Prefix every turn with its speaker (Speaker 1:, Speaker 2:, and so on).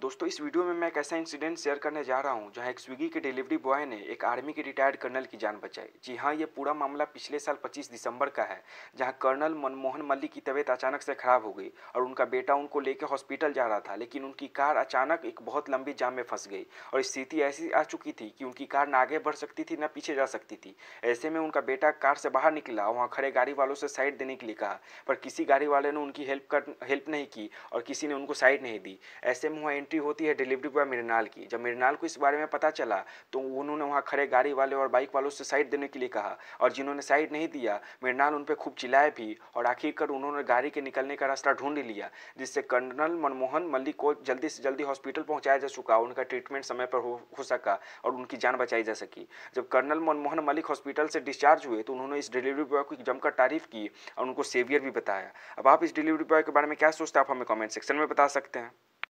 Speaker 1: दोस्तों इस वीडियो में मैं एक ऐसा इंसिडेंट शेयर करने जा रहा हूं जहां एक स्विगी के डिलीवरी बॉय ने एक आर्मी के रिटायर्ड कर्नल की जान बचाई जी हां ये पूरा मामला पिछले साल 25 दिसंबर का है जहां कर्नल मनमोहन मल्लिक की तबीयत अचानक से खराब हो गई और उनका बेटा उनको लेकर हॉस्पिटल जा रहा था लेकिन उनकी कार अचानक एक बहुत लंबी जाम में फंस गई और स्थिति ऐसी आ चुकी थी कि उनकी कार ना आगे बढ़ सकती थी ना पीछे जा सकती थी ऐसे में उनका बेटा कार से बाहर निकला वहाँ खड़े गाड़ी वालों से साइड देने के लिए कहा पर किसी गाड़ी वाले ने उनकी हेल्प कर हेल्प नहीं की और किसी ने उनको साइड नहीं दी ऐसे में एंट्री होती है डिलीवरी बॉय मृणाल की जब मृणाल को इस बारे में पता चला तो उन्होंने वहाँ खड़े गाड़ी वाले और बाइक वालों से साइड देने के लिए कहा और जिन्होंने साइड नहीं दिया मृणाल उन पर खूब चिल्लाए भी और आखिरकार उन्होंने गाड़ी के निकलने का रास्ता ढूंढ लिया जिससे कर्नल मनमोहन मल्लिक को जल्दी से जल्दी हॉस्पिटल पहुँचाया जा चुका उनका ट्रीटमेंट समय पर हो, हो सका और उनकी जान बचाई जा सकी जब कर्नल मनमोहन मलिक हॉस्पिटल से डिस्चार्ज हुए तो उन्होंने इस डिलीवरी बॉय की जमकर तारीफ की और उनको सेवियर भी बताया अब आप इस डिलीवरी बॉय के बारे में क्या सोचते हैं आप हमें कमेंट सेक्शन में बता सकते हैं